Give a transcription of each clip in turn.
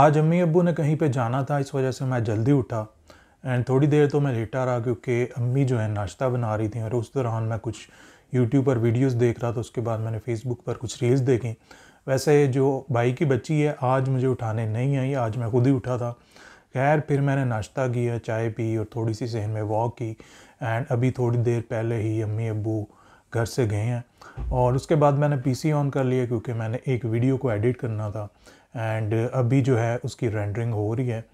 आज अम्मी अबू ने कहीं पे जाना था इस वजह से मैं जल्दी उठा एंड थोड़ी देर तो मैं लेटा रहा क्योंकि अम्मी जो है नाश्ता बना रही थी और उस दौरान मैं कुछ यूट्यूब पर वीडियोस देख रहा था उसके बाद मैंने फेसबुक पर कुछ रील्स देखी वैसे जो भाई की बच्ची है आज मुझे उठाने नहीं आई आज मैं खुद ही उठा था खैर फिर मैंने नाश्ता किया चाय पी और थोड़ी सी सहन में वॉक की एंड अभी थोड़ी देर पहले ही अम्मी अबू घर से गए हैं और उसके बाद मैंने पीसी ऑन कर लिया क्योंकि मैंने एक वीडियो को एडिट करना था एंड uh, अभी जो है उसकी रेंडरिंग हो रही है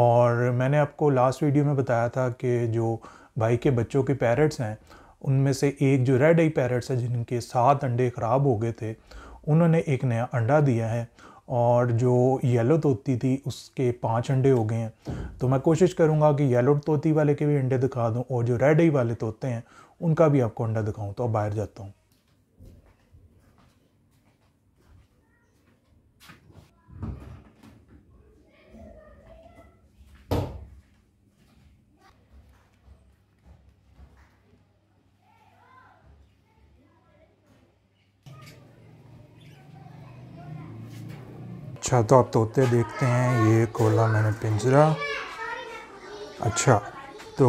और मैंने आपको लास्ट वीडियो में बताया था कि जो भाई के बच्चों के पैरट्स हैं उनमें से एक जो रेड आई पैरट्स है जिनके सात अंडे ख़राब हो गए थे उन्होंने एक नया अंडा दिया है और जो येलो तोती थी उसके पांच अंडे हो गए हैं तो मैं कोशिश करूँगा कि येलो तोती वाले के भी अंडे दिखा दूँ और जो रेड आई वाले तोते हैं उनका भी आपको अंडा दिखाऊँ तो बाहर जाता हूँ अच्छा तो आप तोते देखते हैं ये खोला मैंने पिंजरा अच्छा तो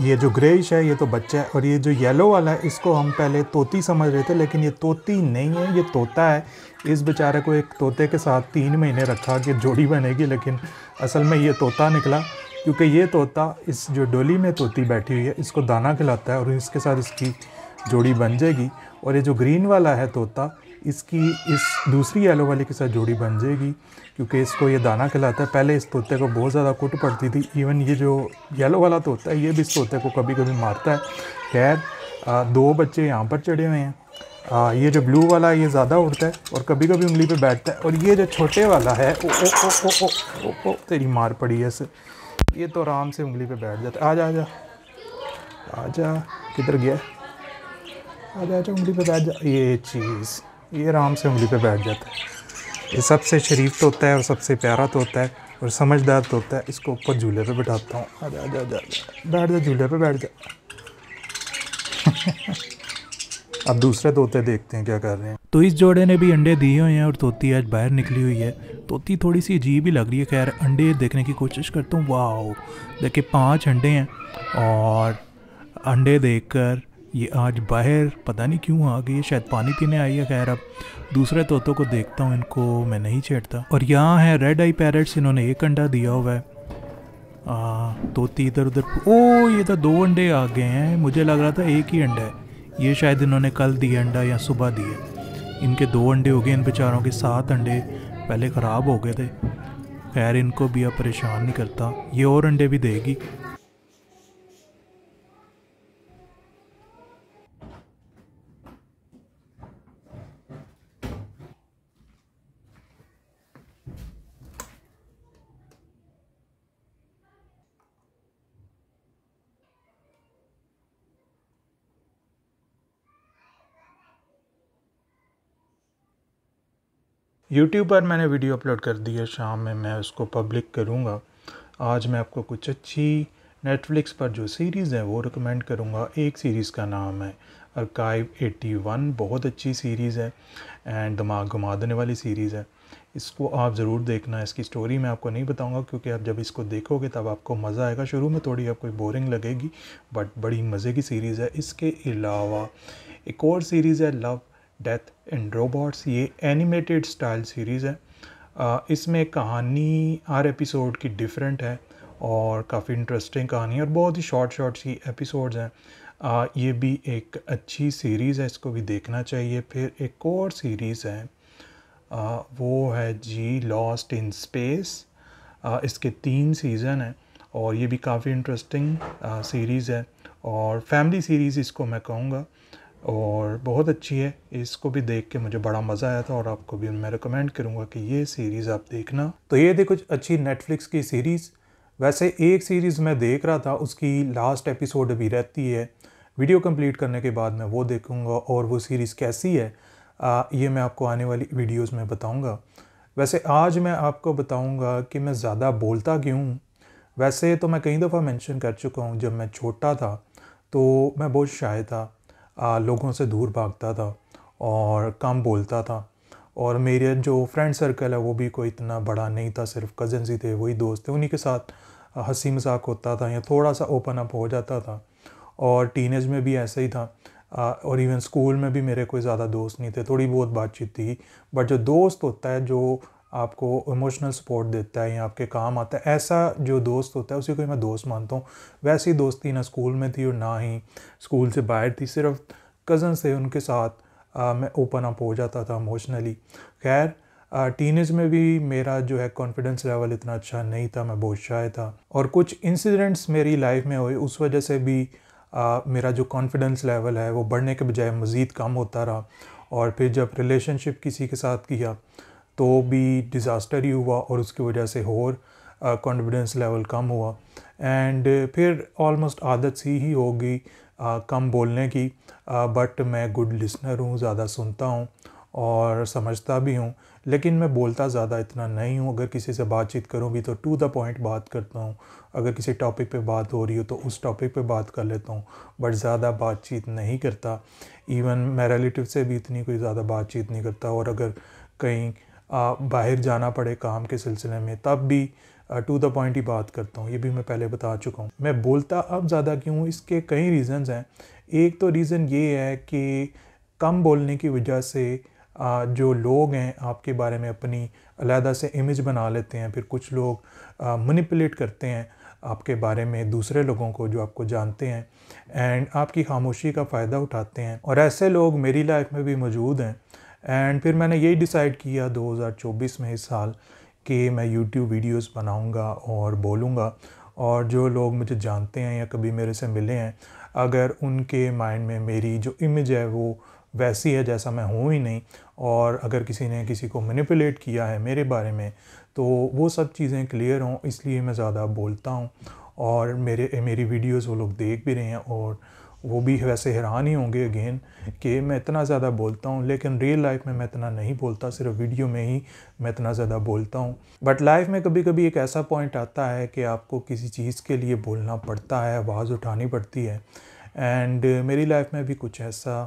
ये जो ग्रेश है ये तो बच्चा है और ये जो येलो वाला है इसको हम पहले तोती समझ रहे थे लेकिन ये तोती नहीं है ये तोता है इस बेचारे को एक तोते के साथ तीन महीने रखा कि जोड़ी बनेगी लेकिन असल में ये तोता निकला क्योंकि ये तोता इस जो डोली में तोती बैठी हुई है इसको दाना खिलाता है और इसके साथ इसकी जोड़ी बन जाएगी और ये जो ग्रीन वाला है तोता इसकी इस दूसरी येलो वाली के साथ जोड़ी बन जाएगी क्योंकि इसको ये दाना खिलाता है पहले इस तोते को बहुत ज़्यादा कुट पड़ती थी इवन ये जो येलो वाला तोता है ये भी इस तोते को कभी कभी मारता है खैर दो बच्चे यहाँ पर चढ़े हुए हैं आ, ये जो ब्लू वाला ये ज़्यादा उड़ता है और कभी कभी उंगली पे बैठता है और ये जो छोटे वाला है ओ ओ ओ ओ ओ ओ, ओ तेरी मार पड़ी है इसे ये तो आराम से उंगली पे बैठ जाता है आ जा आ जा आ जा किधर गया आ जा उंगली पे बैठ जा ये चीज़ ये आराम से उंगली पे बैठ जाता है ये सबसे शरीफ तो होता है और सबसे प्यारा तो होता है और समझदार तो होता है इसको ऊपर झूले पे बैठाता हूँ आजा आजा बैठ जा झूले पे बैठ जा अब दूसरे तोते देखते हैं क्या कर रहे हैं तो इस जोड़े ने भी अंडे दिए हुए हैं और तोती आज बाहर निकली हुई है तोती थोड़ी सी अजीब ही लग रही है खैर अंडे देखने की कोशिश करता हूँ वाह देखिए पाँच अंडे हैं और अंडे देखकर ये आज बाहर पता नहीं क्यों आ गई है शायद पानी पीने आई है खैर अब दूसरे तोतों को देखता हूँ इनको मैं नहीं छेड़ता और यहाँ है रेड आई पैरट्स इन्होंने एक अंडा दिया हुआ है आ, तोती इधर उधर ओ ये तो दो अंडे आ गए हैं मुझे लग रहा था एक ही अंडा है ये शायद इन्होंने कल दिए अंडा या सुबह दिए इनके दो अंडे हो गए इन बेचारों के सात अंडे पहले ख़राब हो गए थे खैर इनको भी अब परेशान नहीं करता ये और अंडे भी देगी यूट्यूब पर मैंने वीडियो अपलोड कर दी है शाम में मैं उसको पब्लिक करूँगा आज मैं आपको कुछ अच्छी नेटफ्लिक्स पर जो सीरीज़ है वो रिकमेंड करूँगा एक सीरीज़ का नाम है अर्काइव 81 बहुत अच्छी सीरीज़ है एंड दिमाग घुमा देने वाली सीरीज़ है इसको आप ज़रूर देखना इसकी स्टोरी मैं आपको नहीं बताऊंगा क्योंकि आप जब इसको देखोगे तब आपको मज़ा आएगा शुरू में थोड़ी आपको बोरिंग लगेगी बट बड़ी मज़े की सीरीज़ है इसके अलावा एक और सीरीज़ है लव डेथ एंड रोबोट्स ये एनिमेटेड स्टाइल सीरीज़ है इसमें कहानी हर एपिसोड की डिफरेंट है और काफ़ी इंटरेस्टिंग कहानी है और बहुत ही शॉर्ट शॉर्ट सी एपिसोड्स हैं ये भी एक अच्छी सीरीज़ है इसको भी देखना चाहिए फिर एक और सीरीज़ है आ, वो है जी लॉस्ट इन स्पेस इसके तीन सीज़न हैं और ये भी काफ़ी इंटरेस्टिंग सीरीज़ है और फैमिली सीरीज़ इसको मैं कहूँगा और बहुत अच्छी है इसको भी देख के मुझे बड़ा मज़ा आया था और आपको भी मैं रिकमेंड करूँगा कि ये सीरीज़ आप देखना तो ये थी कुछ अच्छी नेटफ्लिक्स की सीरीज़ वैसे एक सीरीज़ मैं देख रहा था उसकी लास्ट एपिसोड अभी रहती है वीडियो कंप्लीट करने के बाद मैं वो देखूँगा और वो सीरीज़ कैसी है आ, ये मैं आपको आने वाली वीडियोज़ में बताऊँगा वैसे आज मैं आपको बताऊँगा कि मैं ज़्यादा बोलता क्यों वैसे तो मैं कई दफ़ा मैंशन कर चुका हूँ जब मैं छोटा था तो मैं बहुत शायद था लोगों से दूर भागता था और कम बोलता था और मेरे जो फ्रेंड सर्कल है वो भी कोई इतना बड़ा नहीं था सिर्फ कज़न्स ही थे वही दोस्त थे उन्हीं के साथ हंसी मजाक होता था या थोड़ा सा ओपन अप हो जाता था और टीन में भी ऐसा ही था और इवन स्कूल में भी मेरे कोई ज़्यादा दोस्त नहीं थे थोड़ी बहुत बातचीत थी बट जो दोस्त होता है जो आपको इमोशनल सपोर्ट देता है या आपके काम आता है ऐसा जो दोस्त होता है उसी को मैं दोस्त मानता हूँ वैसी दोस्ती ना स्कूल में थी और ना ही स्कूल से बाहर थी सिर्फ कज़न से उनके साथ आ, मैं ओपन अप हो जाता था इमोशनली खैर टीन एज में भी मेरा जो है कॉन्फिडेंस लेवल इतना अच्छा नहीं था मैं बहुत शाय था और कुछ इंसिडेंट्स मेरी लाइफ में हुए उस वजह से भी आ, मेरा जो कॉन्फिडेंस लेवल है वो बढ़ने के बजाय मज़ीद कम होता रहा और फिर जब रिलेशनशिप किसी के साथ किया तो भी डिज़ास्टर ही हुआ और उसकी वजह से और कॉन्फिडेंस uh, लेवल कम हुआ एंड uh, फिर ऑलमोस्ट आदत सी ही होगी uh, कम बोलने की बट मैं गुड लिसनर हूँ ज़्यादा सुनता हूँ और समझता भी हूँ लेकिन मैं बोलता ज़्यादा इतना नहीं हूँ अगर किसी से बातचीत करूँ भी तो टू द पॉइंट बात करता हूँ अगर किसी टॉपिक पे बात हो रही हो तो उस टॉपिक पे बात कर लेता हूँ बट ज़्यादा बातचीत नहीं करता इवन मैं रिलेटिव से भी इतनी कोई ज़्यादा बातचीत नहीं करता और अगर कहीं बाहर जाना पड़े काम के सिलसिले में तब भी टू द पॉइंट ही बात करता हूँ ये भी मैं पहले बता चुका हूँ मैं बोलता अब ज़्यादा क्यों इसके कई रीज़न्स हैं एक तो रीज़न ये है कि कम बोलने की वजह से जो लोग हैं आपके बारे में अपनी अलहदा से इमेज बना लेते हैं फिर कुछ लोग मनीपुलेट करते हैं आपके बारे में दूसरे लोगों को जो आपको जानते हैं एंड आपकी खामोशी का फ़ायदा उठाते हैं और ऐसे लोग मेरी लाइफ में भी मौजूद हैं एंड फिर मैंने यही डिसाइड किया 2024 में इस साल कि मैं यूट्यूब वीडियोस बनाऊंगा और बोलूँगा और जो लोग मुझे जानते हैं या कभी मेरे से मिले हैं अगर उनके माइंड में मेरी जो इमेज है वो वैसी है जैसा मैं हूँ ही नहीं और अगर किसी ने किसी को मैनिपुलेट किया है मेरे बारे में तो वो सब चीज़ें क्लियर हों इसलिए मैं ज़्यादा बोलता हूँ और मेरे मेरी वीडियोस वो लोग देख भी रहे हैं और वो भी वैसे हैरान ही होंगे अगेन कि मैं इतना ज़्यादा बोलता हूँ लेकिन रियल लाइफ में मैं इतना नहीं बोलता सिर्फ वीडियो में ही मैं इतना ज़्यादा बोलता हूँ बट लाइफ में कभी कभी एक ऐसा पॉइंट आता है कि आपको किसी चीज़ के लिए बोलना पड़ता है आवाज़ उठानी पड़ती है एंड मेरी लाइफ में भी कुछ ऐसा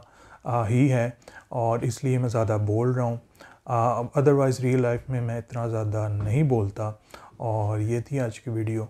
आ, ही है और इसलिए मैं ज़्यादा बोल रहा हूँ अदरवाइज़ रियल लाइफ में मैं इतना ज़्यादा नहीं बोलता और ये थी आज की वीडियो